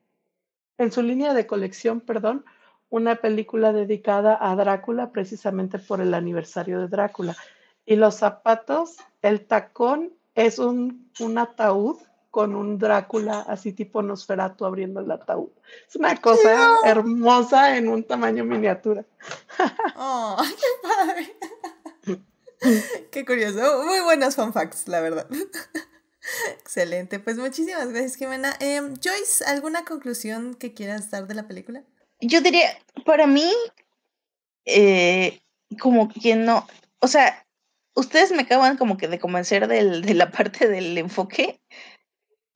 en su línea de colección, perdón, una película dedicada a Drácula precisamente por el aniversario de Drácula. Y los zapatos, el tacón es un, un ataúd con un Drácula así tipo Nosferatu abriendo el ataúd. Es una cosa hermosa en un tamaño miniatura. ¡Oh, qué padre! ¡Qué curioso! Muy buenos fun facts, la verdad. Excelente, pues muchísimas gracias Jimena. Em, Joyce, ¿alguna conclusión que quieras dar de la película? Yo diría, para mí, eh, como que no, o sea, ustedes me acaban como que de convencer de la parte del enfoque,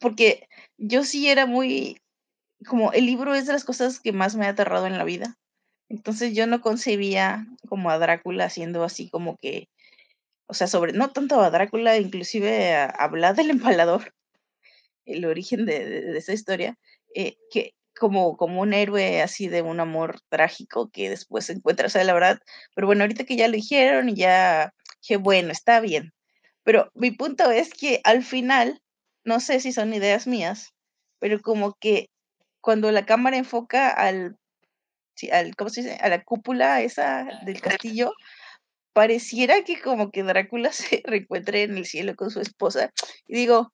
porque yo sí era muy, como el libro es de las cosas que más me ha aterrado en la vida. Entonces yo no concebía como a Drácula siendo así como que, o sea, sobre, no tanto a Drácula, inclusive a, del Vlad el Empalador, el origen de, de, esa historia, eh, que como, como un héroe así de un amor trágico que después se encuentra, o sea, la verdad, pero bueno, ahorita que ya lo dijeron, ya que bueno, está bien. Pero mi punto es que al final no sé si son ideas mías, pero como que cuando la cámara enfoca al, al ¿cómo se dice? A la cúpula esa del castillo, pareciera que como que Drácula se reencuentra en el cielo con su esposa. Y digo,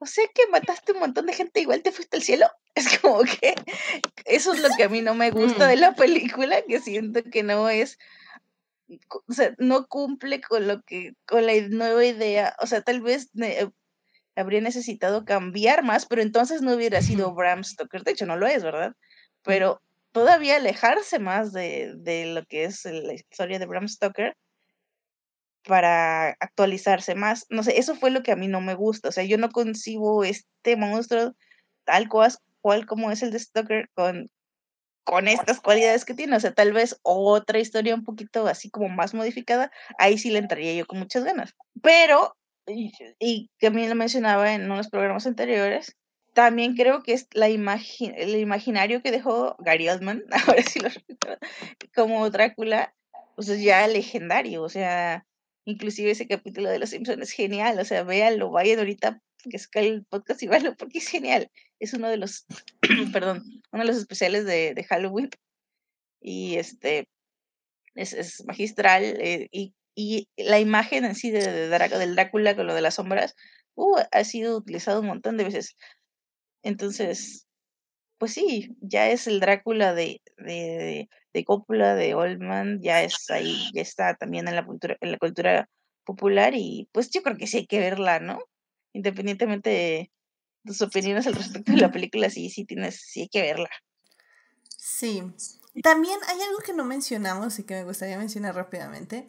o sea que mataste un montón de gente, igual te fuiste al cielo. Es como que eso es lo que a mí no me gusta mm. de la película, que siento que no es, o sea, no cumple con lo que, con la nueva idea. O sea, tal vez eh, habría necesitado cambiar más, pero entonces no hubiera sido Bram Stoker, de hecho no lo es, ¿verdad? Pero todavía alejarse más de, de lo que es la historia de Bram Stoker para actualizarse más. No sé, eso fue lo que a mí no me gusta. O sea, yo no concibo este monstruo tal cual, cual como es el de Stoker con, con estas cualidades que tiene. O sea, tal vez otra historia un poquito así como más modificada, ahí sí le entraría yo con muchas ganas. Pero y, también lo mencionaba en unos programas anteriores, también creo que es la imagen el imaginario que dejó Gary Oldman, ahora sí lo recuerdo, como Drácula, pues es ya legendario, o sea, inclusive ese capítulo de Los Simpsons es genial, o sea, véanlo, vayan ahorita que es el podcast y véanlo porque es genial, es uno de los, perdón, uno de los especiales de, de Halloween y este, es, magistral eh, y y la imagen en sí de, del Drácula con lo de las sombras uh, ha sido utilizado un montón de veces. Entonces, pues sí, ya es el Drácula de, de, de de Oldman, ya es ahí, ya está también en la cultura, en la cultura popular y pues yo creo que sí hay que verla, ¿no? Independientemente de tus opiniones al respecto de la película, sí, sí tienes, sí hay que verla. Sí. También hay algo que no mencionamos y que me gustaría mencionar rápidamente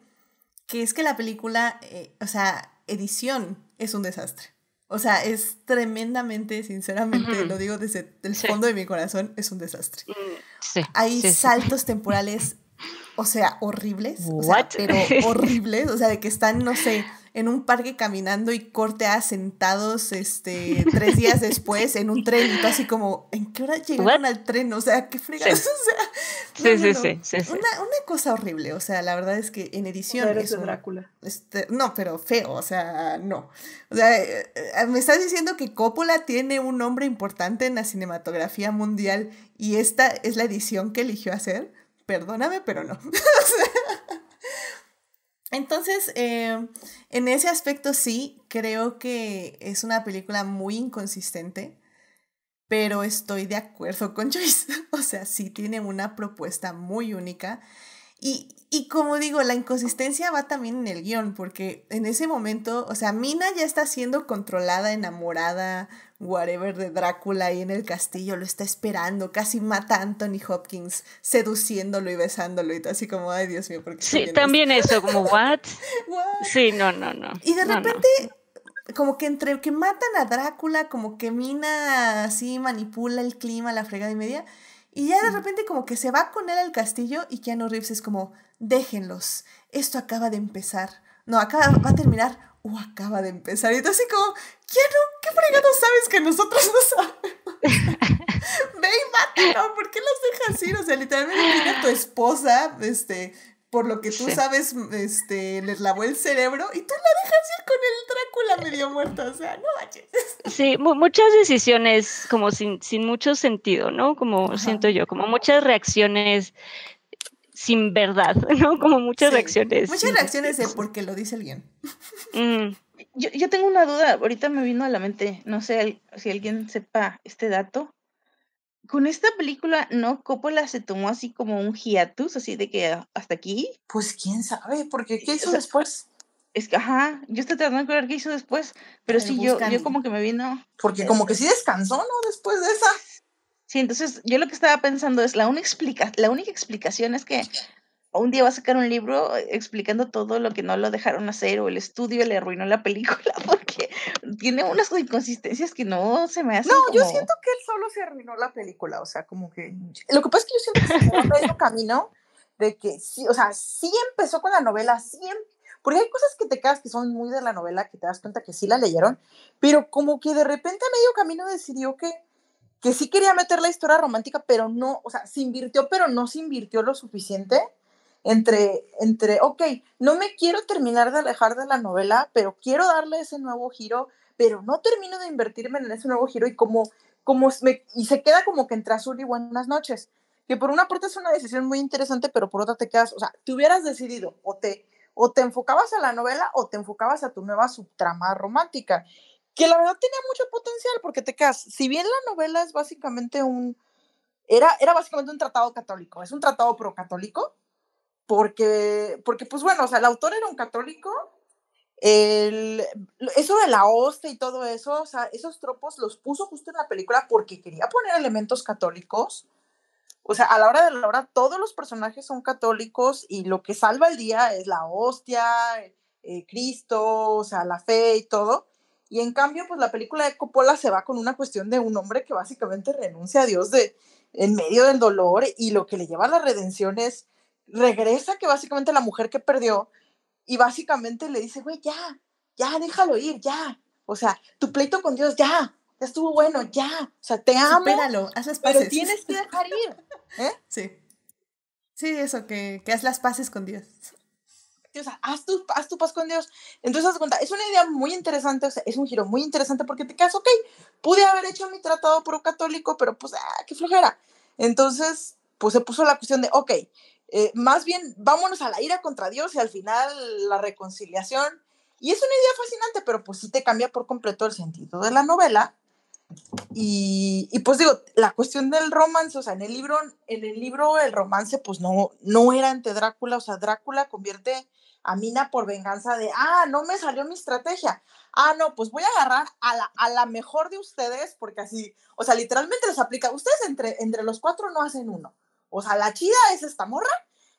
que es que la película, eh, o sea, edición es un desastre. O sea, es tremendamente, sinceramente, lo digo desde el fondo de mi corazón, es un desastre. Mm, Hay saltos temporales o sea, horribles, o pero horribles, o sea, de que están, no sé, en un parque caminando y corte a sentados, este, tres días después en un tren y así como, ¿en qué hora llegaron al tren? O sea, qué fregados, o sea. sí, una, cosa horrible, o sea, la verdad es que en edición Drácula. Este, no, pero feo, o sea, no. O sea, eh, me estás diciendo que Coppola tiene un nombre importante en la cinematografía mundial y esta es la edición que eligió hacer perdóname, pero no. Entonces, eh, en ese aspecto sí, creo que es una película muy inconsistente, pero estoy de acuerdo con Joyce. O sea, sí tiene una propuesta muy única. Y, y como digo, la inconsistencia va también en el guión, porque en ese momento, o sea, Mina ya está siendo controlada, enamorada, whatever de Drácula ahí en el castillo, lo está esperando, casi mata a Anthony Hopkins seduciéndolo y besándolo y todo así como, ay Dios mío, porque... Sí, también eso, como, ¿what? Sí, no, no, no. Y de repente... como que entre que matan a Drácula, como que Mina así manipula el clima, la fregada y media. Y ya de repente como que se va con él al castillo y Keanu Reeves es como, déjenlos, esto acaba de empezar. No, acaba, va a terminar o acaba de empezar. Y entonces así como, Keanu, ya no sabes que nosotros no sabemos? Ve y ¿no? ¿por qué los dejas ir? O sea, literalmente tu esposa, este, por lo que tú sabes, este, les lavó el cerebro y tú la dejas ir con el Drácula medio muerta o sea, no vayas Sí, muchas decisiones como sin, sin mucho sentido, ¿no? Como siento yo, como muchas reacciones sin verdad, ¿no? Como muchas reacciones. Muchas reacciones de porque lo dice alguien. Mm, yo, tengo una duda, ahorita me vino a la mente, no sé si alguien sepa este dato. Con esta película, ¿no? Coppola se tomó así como un hiatus, así de que ah, hasta aquí. Pues quién sabe, porque ¿qué eh, hizo después? Es que, ajá, yo estoy tratando de acordar qué hizo después, pero, sí, yo, yo como que me vino. Porque como que sí descansó, ¿no? Después de esa. Sí, entonces yo lo que estaba pensando es, la única, explica la única explicación es que un día va a sacar un libro eh, explicando todo lo que no lo dejaron hacer o el estudio le arruinó la película porque tiene unas inconsistencias que no se me hacen. No, yo siento que él solo se arruinó la película, o sea, como que. Lo que pasa es que yo siento que se camino de que sí, o sea, sí empezó con la novela, sí em, porque hay cosas que te quedas que son muy de la novela que te das cuenta que sí la leyeron, pero como que de repente a medio camino decidió que que sí quería meter la historia romántica, pero no, o sea, se invirtió, pero no se invirtió lo suficiente entre, entre, ok, no me quiero terminar de alejar de la novela, pero quiero darle ese nuevo giro, pero no termino de invertirme en ese nuevo giro y como, como y se queda como que entre azul y buenas noches, que por una parte es una decisión muy interesante, pero por otra te quedas, o sea, te hubieras decidido o te, o te enfocabas a la novela o te enfocabas a tu nueva subtrama romántica, que la verdad tenía mucho potencial porque te quedas, si bien la novela es básicamente un, era, era básicamente un tratado católico, es un tratado pro católico, porque, porque pues bueno, o sea, el autor era un católico, el, eso de la hostia y todo eso, o sea, esos tropos los puso justo en la película porque quería poner elementos católicos. O sea, a la hora de la hora todos los personajes son católicos y lo que salva el día es la hostia, eh, Cristo, o sea, la fe y todo. Y en cambio, pues la película de Coppola se va con una cuestión de un hombre que básicamente renuncia a Dios de, en medio del dolor y lo que le lleva a la redención es regresa que básicamente la mujer que perdió y básicamente le dice, güey, ya, ya, déjalo ir, ya. O sea, tu pleito con Dios, ya, ya estuvo bueno, ya. O sea, te amo. Supéralo, haz las paces. Pero tienes que dejar ir. ¿eh? Sí. Sí, eso, que, que haz las paces con Dios. O sea, haz tu, haz tu paz con Dios. Entonces, cuenta, es una idea muy interesante, o sea, es un giro muy interesante porque te quedas, ok, pude haber hecho mi tratado por un católico, pero pues, ah, qué flojera. Entonces, pues se puso la cuestión de, ok, eh, más bien, vámonos a la ira contra Dios y al final la reconciliación. Y es una idea fascinante, pero pues sí te cambia por completo el sentido de la novela. Y, y, pues digo, la cuestión del romance, o sea, en el libro, en el libro el romance pues no, no era ante Drácula, o sea, Drácula convierte a Mina por venganza de, ah, no me salió mi estrategia, ah, no, pues voy a agarrar a la, a la mejor de ustedes, porque así, o sea, literalmente les aplica, ustedes entre, entre los cuatro no hacen uno, o sea, la chida es esta morra.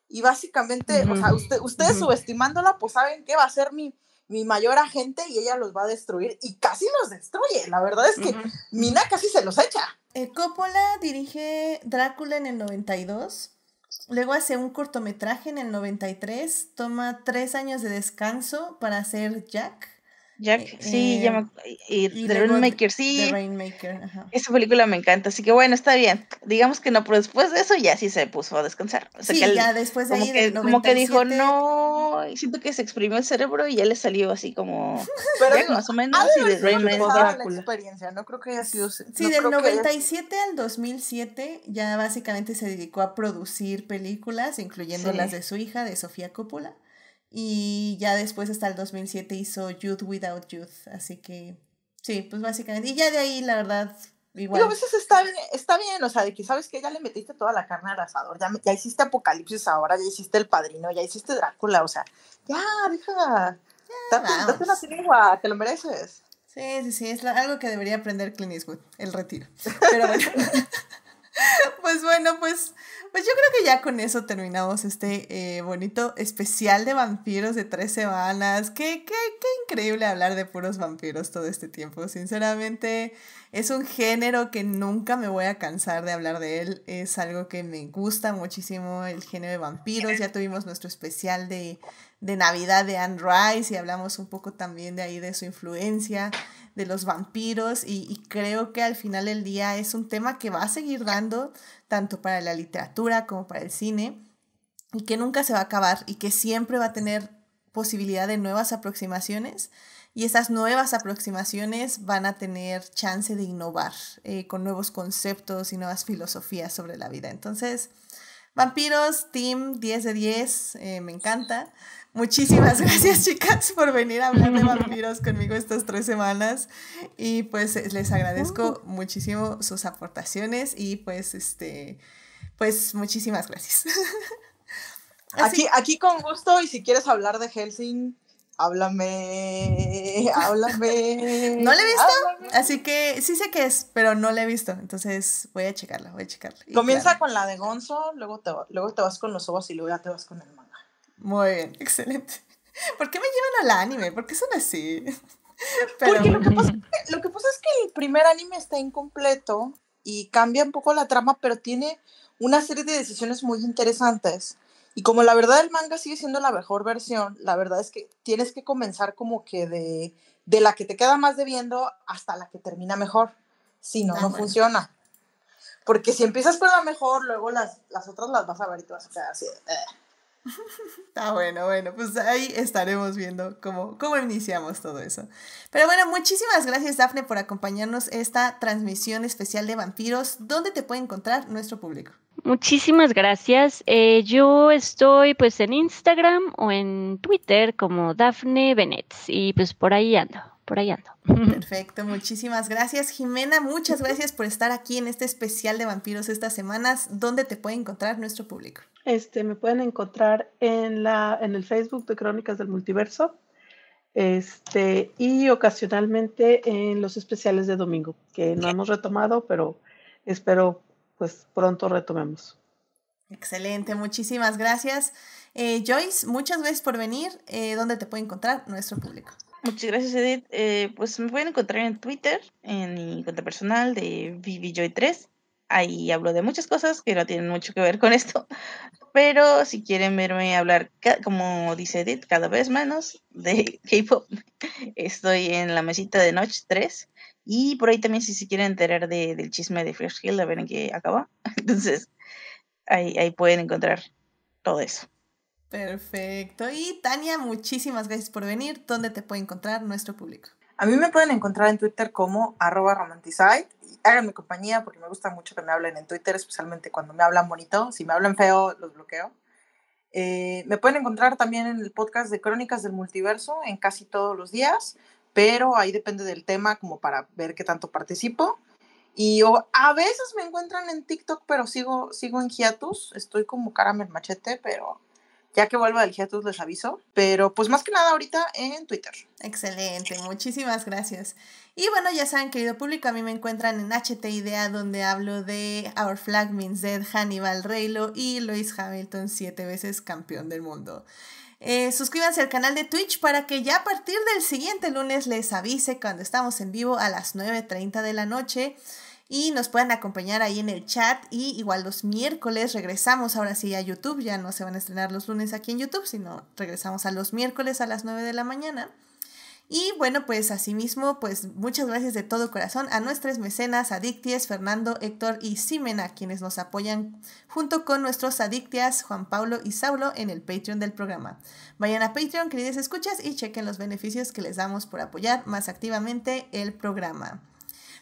Y básicamente, o sea, ustedes subestimándola, pues saben que va a ser mi, mi mayor agente y ella los va a destruir. Y casi los destruye. La verdad es que Mina casi se los echa. Eh, Coppola dirige Drácula en el 92. Luego hace un cortometraje en el 93, toma tres años de descanso para hacer Jack Jack, eh, sí, ya eh, y, The Rainmaker, sí. Rainmaker, Esa película me encanta, así que bueno, está bien. Digamos que no, pero después de eso ya sí se puso a descansar. sí, ya después de como que, como que dijo, no, siento que se exprimió el cerebro y ya le salió así como, más o menos, y The Rainmaker. no creo que haya sido... Sí, del 97 al 2007 ya básicamente se dedicó a producir películas, incluyendo las de su hija, de Sofía Coppola. Y ya después hasta el 2007 hizo Youth Without Youth. Así que sí, pues básicamente. Y ya de ahí, la verdad, igual. pero a veces está bien, está bien, o sea, de que sabes que ya le metiste toda la carne al asador, ya, hiciste Apocalipsis ahora, ya hiciste El Padrino, ya hiciste Drácula, o sea, ya, deja. Ya, date una tregua, te lo mereces. Sí, sí, sí, es algo que debería aprender Clint Eastwood, el retiro. Pero bueno. pues bueno, pues pues yo creo que ya con eso terminamos este eh, bonito especial de vampiros de tres semanas. Qué, qué increíble hablar de puros vampiros todo este tiempo. Sinceramente, es un género que nunca me voy a cansar de hablar de él. Es algo que me gusta muchísimo, el género de vampiros. Ya tuvimos nuestro especial de de Navidad de Anne Rice y hablamos un poco también de ahí de su influencia, de los vampiros y, creo que al final del día es un tema que va a seguir dando tanto para la literatura como para el cine y que nunca se va a acabar y que siempre va a tener posibilidad de nuevas aproximaciones y esas nuevas aproximaciones van a tener chance de innovar eh, con nuevos conceptos y nuevas filosofías sobre la vida. Entonces, vampiros, team 10 de 10, eh, me encanta. Muchísimas gracias, chicas, por venir a hablar de vampiros conmigo estas tres semanas. Y pues les agradezco muchísimo sus aportaciones y pues este, pues muchísimas gracias. aquí, aquí con gusto, y si quieres hablar de Helsing, háblame, háblame. No le he visto, así que sí sé que es, pero no le he visto, entonces voy a checarla, voy a checarla. Comienza con la de Gonzo, luego te, luego te vas con los ojos y luego ya te vas con el muy bien, excelente. ¿Por qué me llevan al anime? ¿Por qué son así? Porque lo que, pasa, es que el primer anime está incompleto y cambia un poco la trama, pero tiene una serie de decisiones muy interesantes. Y como la verdad el manga sigue siendo la mejor versión, la verdad es que tienes que comenzar como que de, de la que te queda más debiendo hasta la que termina mejor. Si no, ah, no funciona. Porque si empiezas por la mejor, luego las, otras las vas a ver y vas a quedar así. Está ah, bueno, bueno, pues ahí estaremos viendo cómo, cómo iniciamos todo eso. Pero bueno, muchísimas gracias Dafne por acompañarnos esta transmisión especial de vampiros. ¿Dónde te puede encontrar nuestro público? Muchísimas gracias. Eh, yo estoy pues en Instagram o en Twitter como Dafne Benetz y pues por ahí ando por ahí ando. Perfecto, muchísimas gracias. Jimena, muchas gracias por estar aquí en este especial de vampiros estas semanas. ¿Dónde te puede encontrar nuestro público? Este, me pueden encontrar en, la, en el Facebook de Crónicas del Multiverso este, y ocasionalmente en los especiales de domingo, que no hemos retomado, pero espero pues pronto retomemos. Excelente, muchísimas gracias. Eh, Joyce, muchas gracias por venir. Eh, ¿Dónde te puede encontrar nuestro público? Muchas gracias, Edith. Eh, pues me pueden encontrar en Twitter, en mi cuenta personal de ViviJoy3 Ahí hablo de muchas cosas que no tienen mucho que ver con esto, pero si quieren verme hablar, como dice Edith, cada vez menos de K-Pop, estoy en la mesita de noche 3 y por ahí también si se quieren enterar del chisme de Fresh Hill, a ver en qué acaba. Entonces, ahí, ahí pueden encontrar todo eso. Perfecto. Y Tania, muchísimas gracias por venir. ¿Dónde te puede encontrar nuestro público? A mí me pueden encontrar en Twitter como arroba mi compañía porque me gusta mucho que me hablen en Twitter, especialmente cuando me hablan bonito. Si me hablan feo, los bloqueo. Eh, me pueden encontrar también en el podcast de Crónicas del Multiverso en casi todos los días, pero ahí depende del tema como para ver qué tanto participo. Y a veces me encuentran en TikTok, pero sigo, sigo en hiatus. Estoy como caramel machete, pero ya que vuelvo del hiatus les aviso, pero pues más que nada ahorita en Twitter. Excelente, muchísimas gracias. Y bueno, ya saben, querido público, a mí me encuentran en HT Idea, donde hablo de Our Flag Means Dead, Hannibal Reylo y Luis Hamilton, siete veces campeón del mundo. Eh, suscríbanse al canal de Twitch para que ya a partir del siguiente lunes les avise cuando estamos en vivo a las 9.30 de la noche y nos pueden acompañar ahí en el chat y igual los miércoles regresamos ahora sí a YouTube, ya no se van a estrenar los lunes aquí en YouTube, sino regresamos a los miércoles a las 9 de la mañana. Y bueno, pues asimismo, pues muchas gracias de todo corazón a nuestras mecenas, Adicties, Fernando, Héctor y Simena, quienes nos apoyan junto con nuestros Adictias, Juan Pablo y Saulo, en el Patreon del programa. Vayan a Patreon, queridas escuchas, y chequen los beneficios que les damos por apoyar más activamente el programa.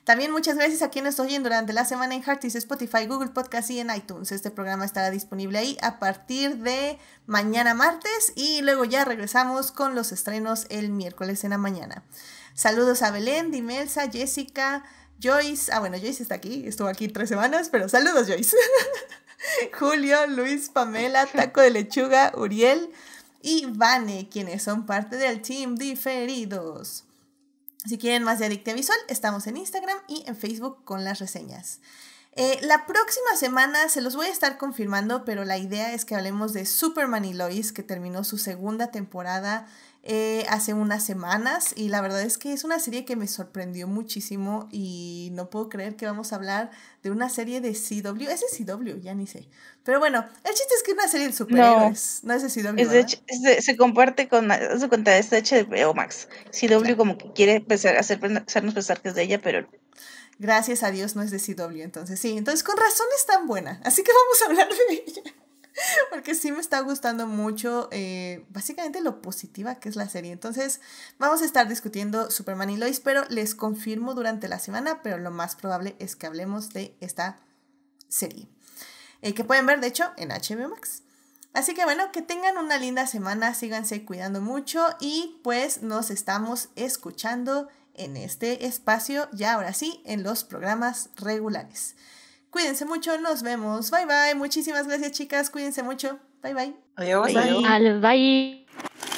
También muchas gracias a quienes oyen durante la semana en Heartis, Spotify, Google Podcast y en iTunes. Este programa estará disponible ahí a partir de mañana martes y luego ya regresamos con los estrenos el miércoles en la mañana. Saludos a Belén, Dimelsa, Jessica, Joyce. Ah, bueno, Joyce está aquí, estuvo aquí tres semanas, pero saludos Joyce. Julio, Luis, Pamela, Taco de Lechuga, Uriel y Vane, quienes son parte del team diferidos. Si quieren más de Adicta Visual, estamos en Instagram y en Facebook con las reseñas. Eh, la próxima semana se los voy a estar confirmando, pero la idea es que hablemos de Superman y Lois, que terminó su segunda temporada eh, hace unas semanas y la verdad es que es una serie que me sorprendió muchísimo y no puedo creer que vamos a hablar de una serie de CW. Es de CW, ya ni sé. Pero bueno, el chiste es que es una serie de superhéroes, no, es de CW. se comparte con, se cuenta, de de HBO Max. CW como que quiere hacer, hacernos pensar que es de ella, pero... Gracias a Dios no es de CW, entonces sí, entonces con razón es tan buena, así que vamos a hablar de ella. porque sí me está gustando mucho eh, básicamente lo positiva que es la serie. Entonces vamos a estar discutiendo Superman y Lois, pero les confirmo durante la semana, pero lo más probable es que hablemos de esta serie, eh, que pueden ver de hecho en HBO Max. Así que bueno, que tengan una linda semana, síganse cuidando mucho y pues nos estamos escuchando en este espacio, ya ahora sí, en los programas regulares. Cuídense mucho, nos vemos. Bye bye. Muchísimas gracias, chicas. Cuídense mucho. Bye bye. Adiós. Bye. Bye.